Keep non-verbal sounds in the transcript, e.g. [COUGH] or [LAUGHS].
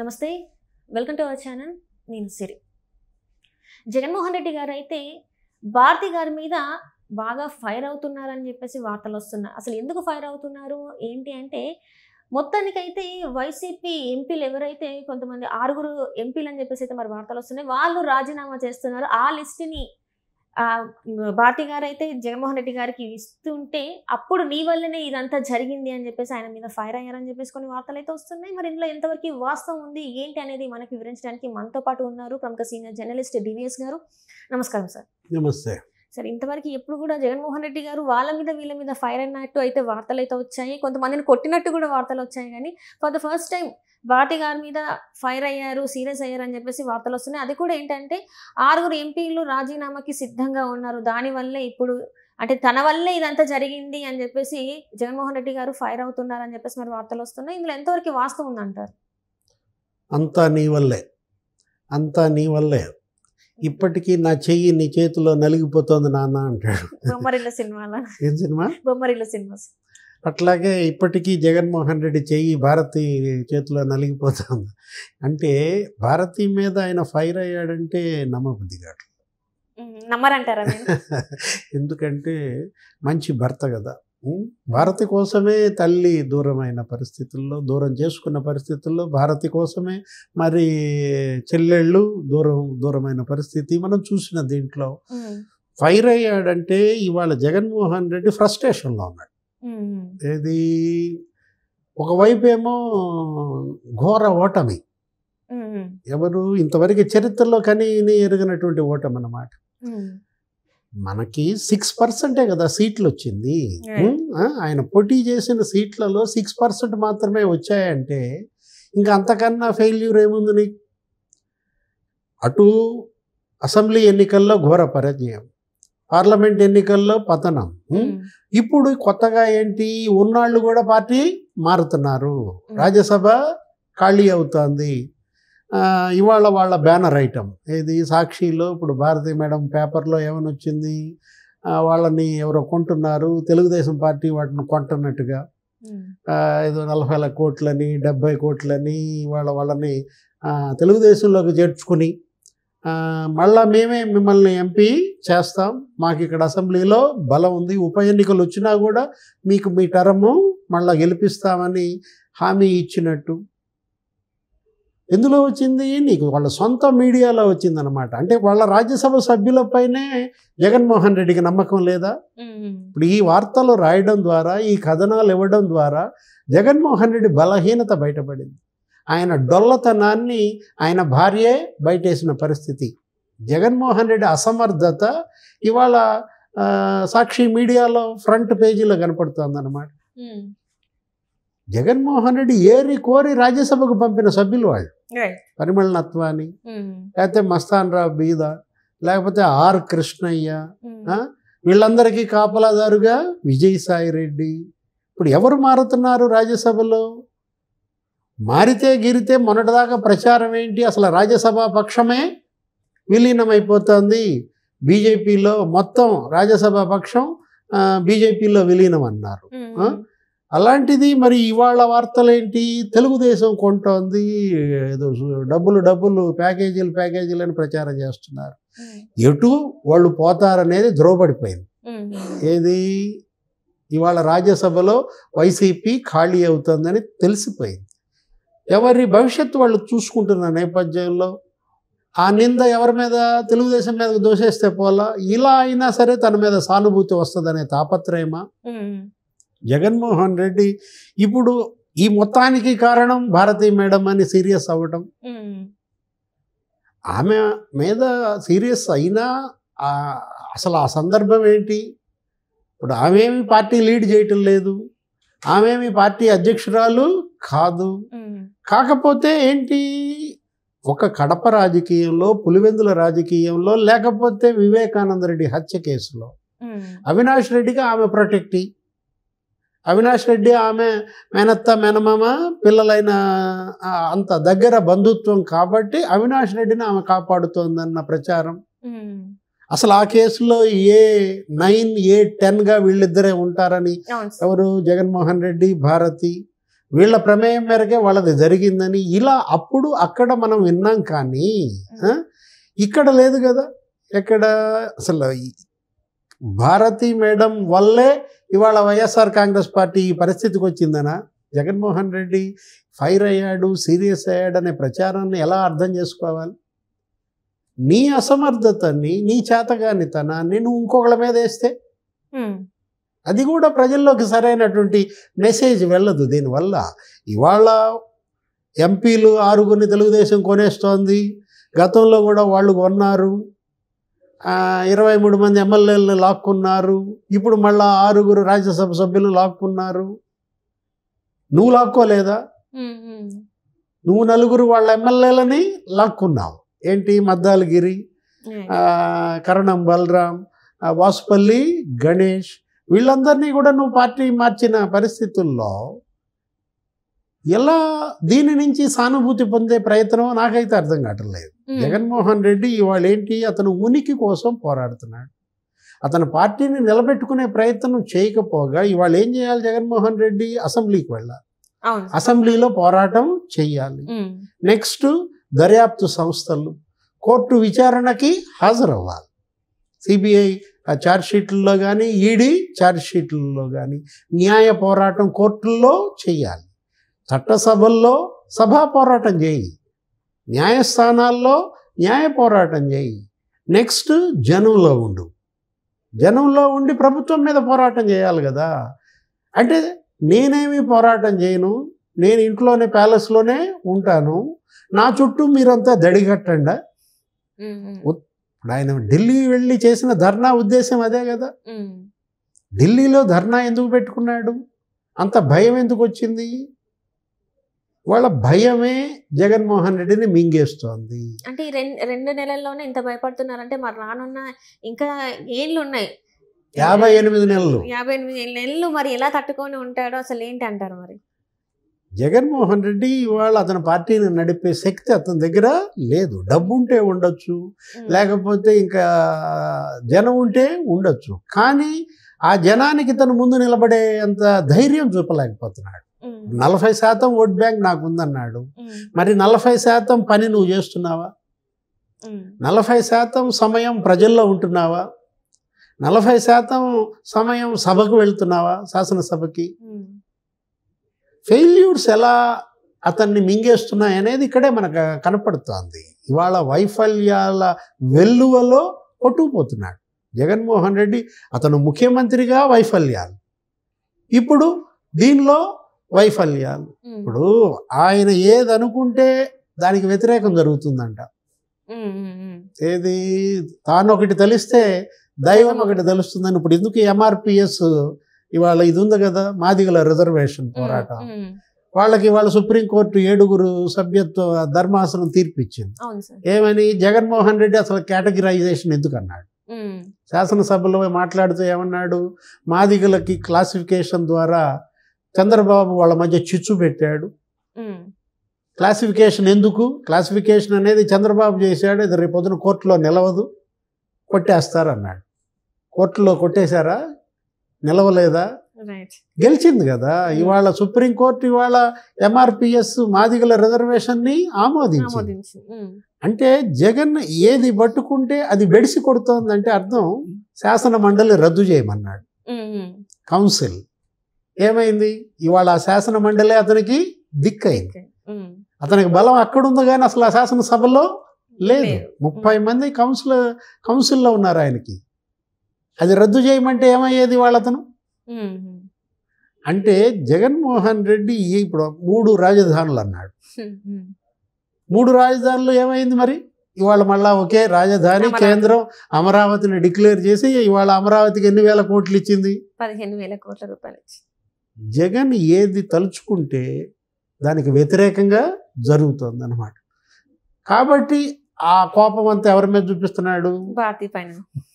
నమస్తే welcome to our channel నేను సిరి జగన్మోహన్ రెడ్డి గారు అయితే భారతి గారి మీద బాగా ఫైర్ అవుతున్నారని చెప్పేసి వార్తలు వస్తున్నాయి అసలు ఎందుకు ఫైర్ అవుతున్నారు ఏంటి అంటే మొత్తానికైతే వైసీపీ ఎంపీలు ఎవరైతే కొంతమంది ఆరుగురు ఎంపీలు అని చెప్పేసి అయితే మరి వార్తలు వస్తున్నాయి వాళ్ళు రాజీనామా చేస్తున్నారు ఆ లిస్టుని భారతి గారు అయితే జగన్మోహన్ రెడ్డి గారికి ఇస్తుంటే అప్పుడు నీ వల్లనే ఇదంతా జరిగింది అని చెప్పేసి ఆయన మీద ఫైర్ అయ్యారని చెప్పేసి కొన్ని వార్తలు అయితే వస్తున్నాయి మరి ఇందులో ఎంతవరకు వాస్తవం ఉంది ఏంటి అనేది మనకి వివరించడానికి మనతో పాటు ఉన్నారు ప్రముఖ సీనియర్ జర్నలిస్ట్ డివిఎస్ గారు నమస్కారం సార్ నమస్తే సరే ఇంతవరకు ఎప్పుడు కూడా జగన్మోహన్ రెడ్డి గారు వాళ్ళ మీద వీళ్ళ మీద ఫైర్ అన్నట్టు అయితే వార్తలు అయితే వచ్చాయి కొంతమందిని కొట్టినట్టు కూడా వార్తలు వచ్చాయి కానీ for the first time Bharathi గారి మీద ఫైర్ అయ్యారు సీరియస్ అయ్యారు అని చెప్పేసి వార్తలు వస్తున్నాయి అది కూడా ఏంటంటే ఆరుగురు ఎంపీలు రాజీనామాకి సిద్ధంగా ఉన్నారు దానివల్లే ఇప్పుడు అంటే తన వల్లే ఇదంతా జరిగింది అని చెప్పేసి జగన్మోహన్ రెడ్డి గారు ఫైర్ అవుతున్నారు అని చెప్పేసి మరి వార్తలు వస్తున్నాయి ఇందులో ఎంతవరకు వాస్తవం ఉందంటారు అంతా నీ వల్లే అంతా నీ వల్లే ఇప్పటికీ నా చెయ్యి నీ చేతిలో నలిగిపోతుంది నాన్న అంటాడు ఏం సినిమా సినిమా అట్లాగే ఇప్పటికీ జగన్మోహన్ రెడ్డి చెయ్యి భారతి చేతిలో నలిగిపోతుంది అంటే భారతి మీద ఆయన ఫైర్ అయ్యాడంటే నమ్మబుద్ధి కాదు నమ్మరంటారా [LAUGHS] ఎందుకంటే మంచి భర్త కదా భారతి కోసమే తల్లి దూరమైన పరిస్థితుల్లో దూరం చేసుకున్న పరిస్థితుల్లో భారతి కోసమే మరి చెల్లెళ్ళు దూరం దూరమైన పరిస్థితి మనం చూసిన దీంట్లో ఫైర్ అయ్యాడంటే ఇవాళ జగన్మోహన్ రెడ్డి ఫ్రస్ట్రేషన్లో ఉన్నాడు ఏది ఒకవైపేమో ఏమో ఘోర ఓటమి ఎవరు ఇంతవరకు చరిత్రలో కనీ ఎరిగినటువంటి ఓటమి అన్నమాట మనకి సిక్స్ పర్సెంటే కదా సీట్లు వచ్చింది ఆయన పోటీ చేసిన సీట్లలో సిక్స్ పర్సెంట్ మాత్రమే వచ్చాయంటే ఇంకా అంతకన్నా ఫెయిల్యూర్ ఏముంది నీకు అటు అసెంబ్లీ ఎన్నికల్లో ఘోర పరాజయం పార్లమెంట్ ఎన్నికల్లో పతనం hmm. ఇప్పుడు కొత్తగా ఏంటి ఉన్నాళ్ళు కూడా పార్టీ మారుతున్నారు hmm. రాజ్యసభ ఖాళీ అవుతోంది ఇవాళ వాళ్ళ బ్యానర్ ఐటమ్ ఇది సాక్షిలో ఇప్పుడు భారతి మేడం పేపర్లో ఏమైనా వచ్చింది వాళ్ళని ఎవరో కొంటున్నారు తెలుగుదేశం పార్టీ వాటిని కొంటున్నట్టుగా ఏదో నలభై కోట్లని డెబ్బై కోట్లని వాళ్ళ వాళ్ళని తెలుగుదేశంలోకి చేర్చుకుని మళ్ళా మేమే మిమ్మల్ని ఎంపీ చేస్తాం మాకు ఇక్కడ అసెంబ్లీలో బలం ఉంది ఉప ఎన్నికలు వచ్చినా కూడా మీకు మీ టరము మళ్ళా గెలిపిస్తామని హామీ ఇచ్చినట్టు ఎందులో వచ్చింది నీకు వాళ్ళ సొంత మీడియాలో వచ్చిందనమాట అంటే వాళ్ళ రాజ్యసభ సభ్యులపైనే జగన్మోహన్ రెడ్డికి నమ్మకం లేదా ఇప్పుడు ఈ వార్తలు రాయడం ద్వారా ఈ కథనాలు ఇవ్వడం ద్వారా జగన్మోహన్ రెడ్డి బలహీనత బయటపడింది ఆయన డొల్లతనాన్ని ఆయన భార్యే బయటేసిన పరిస్థితి జగన్మోహన్ రెడ్డి అసమర్థత ఇవాళ సాక్షి మీడియాలో ఫ్రంట్ పేజీలో అనమాట జగన్మోహన్ రెడ్డి ఏరి కోరి రాజ్యసభకు పంపిన సభ్యులు వాళ్ళు పరిమళనత్వాన్ని hmm. లేకపోతే మస్తాన్ రావు బీద లేకపోతే ఆర్ కృష్ణయ్య hmm. వీళ్ళందరికీ కాపలాదారుగా విజయసాయి రెడ్డి ఇప్పుడు ఎవరు మారుతున్నారు రాజ్యసభలో మారితే గిరితే మొన్నటిదాకా ప్రచారం ఏంటి అసలు రాజ్యసభ పక్షమే విలీనమైపోతుంది బీజేపీలో మొత్తం రాజ్యసభ పక్షం బీజేపీలో విలీనం అన్నారు hmm. అలాంటిది మరి ఇవాళ వార్తలేంటి తెలుగుదేశం కొంటోంది ఏదో డబ్బులు డబ్బులు ప్యాకేజీలు ప్యాకేజీలు అని ప్రచారం చేస్తున్నారు ఎటు వాళ్ళు పోతారనేది ద్రోవపడిపోయింది ఏది ఇవాళ రాజ్యసభలో వైసీపీ ఖాళీ అవుతుందని తెలిసిపోయింది ఎవరి భవిష్యత్తు వాళ్ళు చూసుకుంటున్న నేపథ్యంలో ఆ నింద ఎవరి మీద తెలుగుదేశం మీద దోషేస్తే పోలా ఇలా అయినా సరే తన మీద సానుభూతి వస్తుందనే తాపత్రయమా జగన్మోహన్ రెడ్డి ఇప్పుడు ఈ మొత్తానికి కారణం భారతీ మేడం అని సీరియస్ అవ్వటం ఆమె మీద సీరియస్ అయినా అసలు ఆ సందర్భం ఏంటి ఇప్పుడు ఆమెమి పార్టీ లీడ్ చేయటం లేదు ఆమెమి పార్టీ అధ్యక్షురాలు కాదు కాకపోతే ఏంటి ఒక కడప రాజకీయంలో పులివెందుల రాజకీయంలో లేకపోతే వివేకానంద రెడ్డి హత్య కేసులో అవినాష్ రెడ్డికి ఆమె ప్రొటెక్టీ అవినాష్ రెడ్డి ఆమె మేనత్త మేనమామ పిల్లలైన అంత దగ్గర బంధుత్వం కాబట్టి అవినాష్ రెడ్డిని ఆమె కాపాడుతోందన్న ప్రచారం అసలు ఆ కేసులో ఏ నైన్ ఏ టెన్గా వీళ్ళిద్దరే ఉంటారని ఎవరు జగన్మోహన్ రెడ్డి భారతి వీళ్ళ ప్రమేయం మేరకే వాళ్ళది జరిగిందని ఇలా అప్పుడు అక్కడ మనం విన్నాం కానీ ఇక్కడ లేదు కదా ఎక్కడ అసలు భారతి మేడం వల్లే ఇవాళ వైఎస్ఆర్ కాంగ్రెస్ పార్టీ ఈ పరిస్థితికి వచ్చిందనా జగన్మోహన్ రెడ్డి ఫైర్ అయ్యాడు సీరియస్ అయ్యాడు అనే ప్రచారాన్ని ఎలా అర్థం చేసుకోవాలి నీ అసమర్థతని నీ చేతగానితనాన్ని నువ్వు ఇంకొకళ్ళ మీద వేస్తే అది కూడా ప్రజల్లోకి సరైనటువంటి మెసేజ్ వెళ్ళదు దీనివల్ల ఇవాళ ఎంపీలు ఆరుగురిని తెలుగుదేశం కొనేస్తోంది గతంలో కూడా వాళ్ళు కొన్నారు ఇరవై మూడు మంది ఎమ్మెల్యేలను లాక్కున్నారు ఇప్పుడు మళ్ళా ఆరుగురు రాజ్యసభ సభ్యులు లాక్కున్నారు నువ్వు లాక్కోలేదా నువ్వు నలుగురు వాళ్ళ ఎమ్మెల్యేలని లాక్కున్నావు ఏంటి మద్దాలగిరి కరణం బలరాం వాసుపల్లి గణేష్ వీళ్ళందరినీ కూడా నువ్వు పార్టీ మార్చిన పరిస్థితుల్లో ఎలా దీని నుంచి సానుభూతి పొందే ప్రయత్నం నాకైతే అర్థం కావట్లేదు జగన్మోహన్ రెడ్డి ఇవాళ ఏంటి అతను ఉనికి కోసం పోరాడుతున్నాడు అతని పార్టీని నిలబెట్టుకునే ప్రయత్నం చేయకపోగా ఇవాళ ఏం చేయాలి జగన్మోహన్ రెడ్డి అసెంబ్లీకి వెళ్ళాలి అసెంబ్లీలో పోరాటం చెయ్యాలి నెక్స్ట్ దర్యాప్తు సంస్థలు కోర్టు విచారణకి హాజరవ్వాలి సిబిఐ షీట్లలో కానీ ఈడీ షీట్లలో కానీ న్యాయ పోరాటం కోర్టుల్లో చేయాలి చట్టసభల్లో సభా పోరాటం చేయి న్యాయస్థానాల్లో న్యాయ పోరాటం చేయి నెక్స్ట్ జనంలో ఉండు జనంలో ఉండి ప్రభుత్వం మీద పోరాటం చేయాలి కదా అంటే నేనేమి పోరాటం చేయను నేను ఇంట్లోనే ప్యాలెస్లోనే ఉంటాను నా చుట్టూ మీరంతా దడిగట్టండా ఇప్పుడు ఆయన ఢిల్లీ వెళ్ళి చేసిన ధర్నా ఉద్దేశం అదే కదా ఢిల్లీలో ధర్నా ఎందుకు పెట్టుకున్నాడు అంత భయం ఎందుకు వచ్చింది వాళ్ళ భయమే జగన్మోహన్ రెడ్డిని మింగేస్తోంది అంటే ఈ రెండు రెండు నెలల్లోనే ఇంత భయపడుతున్నారంటే మరి రానున్న ఇంకా ఏళ్ళు ఉన్నాయి యాభై ఎనిమిది నెలలు యాభై ఎనిమిది నెలలు మరి ఎలా తట్టుకొని ఉంటాడో అసలు ఏంటి అంటారు మరి జగన్మోహన్ రెడ్డి ఇవాళ అతని పార్టీని నడిపే శక్తి అతని దగ్గర లేదు డబ్బు ఉంటే ఉండొచ్చు లేకపోతే ఇంకా జనం ఉంటే ఉండొచ్చు కానీ ఆ జనానికి తను ముందు నిలబడే అంత ధైర్యం చూపలేకపోతున్నాడు నలభై శాతం ఓట్ బ్యాంక్ నాకు ఉందన్నాడు మరి నలభై శాతం పని నువ్వు చేస్తున్నావా నలభై శాతం సమయం ప్రజల్లో ఉంటున్నావా నలభై శాతం సమయం సభకు వెళ్తున్నావా శాసనసభకి ఫెయిల్యూర్స్ ఎలా అతన్ని మింగేస్తున్నాయి అనేది ఇక్కడే మనకు కనపడుతోంది ఇవాళ వైఫల్యాల వెల్లువలో కొట్టుకుపోతున్నాడు జగన్మోహన్ రెడ్డి అతను ముఖ్యమంత్రిగా వైఫల్యాలు ఇప్పుడు దీనిలో వైఫల్యాలు ఇప్పుడు ఆయన ఏది అనుకుంటే దానికి వ్యతిరేకం జరుగుతుందంట ఏది తాను ఒకటి తెలిస్తే దైవం ఒకటి తెలుస్తుందని ఇప్పుడు ఎందుకు ఎంఆర్పిఎస్ ఇవాళ ఇది ఉంది కదా మాదిగల రిజర్వేషన్ పోరాటం వాళ్ళకి వాళ్ళ సుప్రీంకోర్టు ఏడుగురు సభ్యత్వ ధర్మాసనం తీర్పిచ్చింది ఏమని జగన్మోహన్ రెడ్డి అసలు కేటగిరైజేషన్ ఎందుకు అన్నాడు శాసనసభలో మాట్లాడుతూ ఏమన్నాడు మాదిగలకి క్లాసిఫికేషన్ ద్వారా చంద్రబాబు వాళ్ళ మధ్య చిచ్చు పెట్టాడు క్లాసిఫికేషన్ ఎందుకు క్లాసిఫికేషన్ అనేది చంద్రబాబు చేశాడు ఇది రేపొద్దున కోర్టులో నిలవదు కొట్టేస్తారన్నాడు కోర్టులో కొట్టేశారా నిలవలేదా గెలిచింది కదా ఇవాళ సుప్రీంకోర్టు ఇవాళ ఎంఆర్పిఎస్ మాదిగల రిజర్వేషన్ని ఆమోదించి అంటే జగన్ ఏది పట్టుకుంటే అది బెడిసి కొడుతోందంటే అర్థం శాసన మండలి రద్దు చేయమన్నాడు కౌన్సిల్ ఏమైంది ఇవాళ ఆ శాసన మండలి అతనికి దిక్కైంది అతనికి బలం అక్కడుంది కానీ అసలు ఆ శాసనసభలో లేదు ముప్పై మంది కౌన్సిల్ కౌన్సిల్లో ఉన్నారు ఆయనకి అది రద్దు చేయమంటే ఏమయ్యేది వాళ్ళతను అంటే జగన్మోహన్ రెడ్డి ఇప్పుడు మూడు రాజధానులు అన్నాడు మూడు రాజధానులు ఏమైంది మరి ఇవాళ మళ్ళా ఒకే రాజధాని కేంద్రం అమరావతిని డిక్లేర్ చేసి ఇవాళ అమరావతికి ఎన్ని వేల కోట్లు ఇచ్చింది పదిహేను వేల కోట్ల రూపాయలు జగన్ ఏది తలుచుకుంటే దానికి వ్యతిరేకంగా జరుగుతుంది అనమాట కాబట్టి ఆ కోపం అంతా ఎవరి మీద చూపిస్తున్నాడు పార్టీ పైన